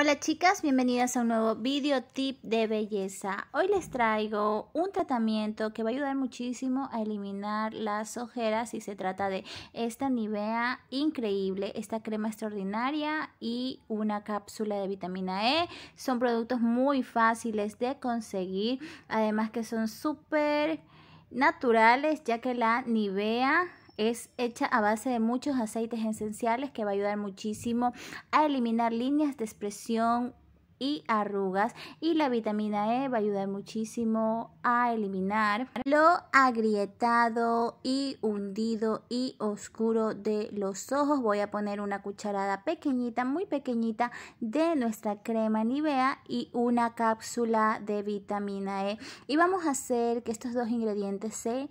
Hola chicas, bienvenidas a un nuevo video tip de belleza. Hoy les traigo un tratamiento que va a ayudar muchísimo a eliminar las ojeras y se trata de esta Nivea increíble, esta crema extraordinaria y una cápsula de vitamina E. Son productos muy fáciles de conseguir, además que son súper naturales ya que la Nivea es hecha a base de muchos aceites esenciales que va a ayudar muchísimo a eliminar líneas de expresión y arrugas y la vitamina E va a ayudar muchísimo a eliminar lo agrietado y hundido y oscuro de los ojos voy a poner una cucharada pequeñita muy pequeñita de nuestra crema Nivea y una cápsula de vitamina E y vamos a hacer que estos dos ingredientes se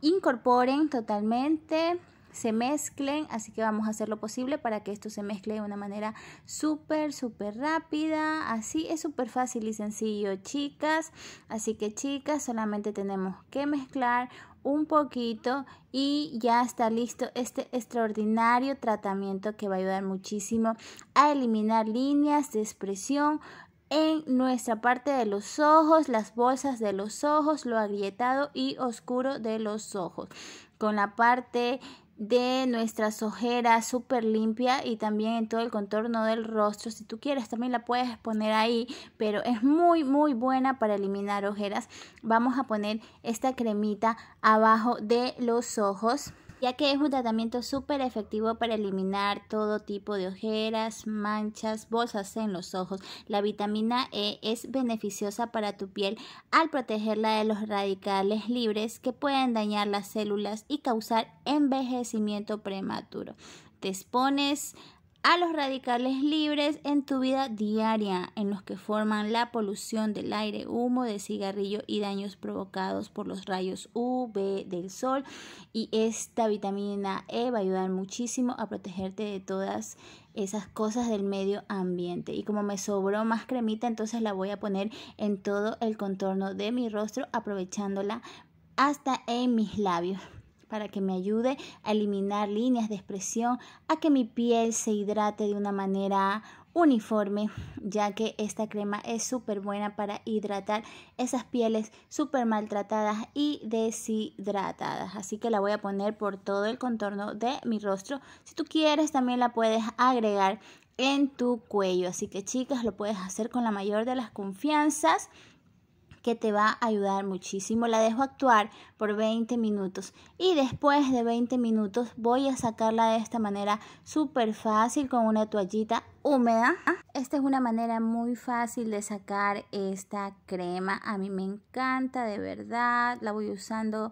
incorporen totalmente, se mezclen, así que vamos a hacer lo posible para que esto se mezcle de una manera súper, súper rápida, así es súper fácil y sencillo, chicas, así que chicas, solamente tenemos que mezclar un poquito y ya está listo este extraordinario tratamiento que va a ayudar muchísimo a eliminar líneas de expresión, en nuestra parte de los ojos, las bolsas de los ojos, lo agrietado y oscuro de los ojos, con la parte de nuestras ojeras súper limpia y también en todo el contorno del rostro si tú quieres también la puedes poner ahí pero es muy muy buena para eliminar ojeras vamos a poner esta cremita abajo de los ojos ya que es un tratamiento súper efectivo para eliminar todo tipo de ojeras, manchas, bolsas en los ojos. La vitamina E es beneficiosa para tu piel al protegerla de los radicales libres que pueden dañar las células y causar envejecimiento prematuro. Te expones a los radicales libres en tu vida diaria, en los que forman la polución del aire, humo de cigarrillo y daños provocados por los rayos UV del sol. Y esta vitamina E va a ayudar muchísimo a protegerte de todas esas cosas del medio ambiente. Y como me sobró más cremita, entonces la voy a poner en todo el contorno de mi rostro, aprovechándola hasta en mis labios para que me ayude a eliminar líneas de expresión, a que mi piel se hidrate de una manera uniforme, ya que esta crema es súper buena para hidratar esas pieles súper maltratadas y deshidratadas. Así que la voy a poner por todo el contorno de mi rostro. Si tú quieres también la puedes agregar en tu cuello. Así que chicas, lo puedes hacer con la mayor de las confianzas que te va a ayudar muchísimo. La dejo actuar por 20 minutos y después de 20 minutos voy a sacarla de esta manera súper fácil con una toallita húmeda. Esta es una manera muy fácil de sacar esta crema. A mí me encanta de verdad. La voy usando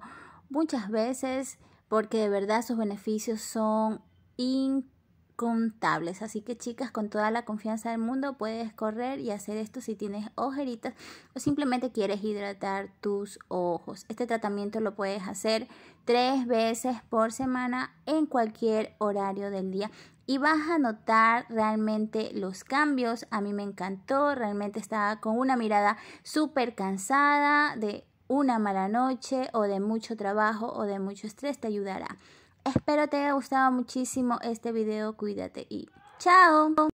muchas veces porque de verdad sus beneficios son increíbles contables. Así que chicas, con toda la confianza del mundo puedes correr y hacer esto si tienes ojeritas o simplemente quieres hidratar tus ojos. Este tratamiento lo puedes hacer tres veces por semana en cualquier horario del día. Y vas a notar realmente los cambios. A mí me encantó, realmente estaba con una mirada súper cansada de una mala noche o de mucho trabajo o de mucho estrés. Te ayudará. Espero te haya gustado muchísimo este video. Cuídate y chao.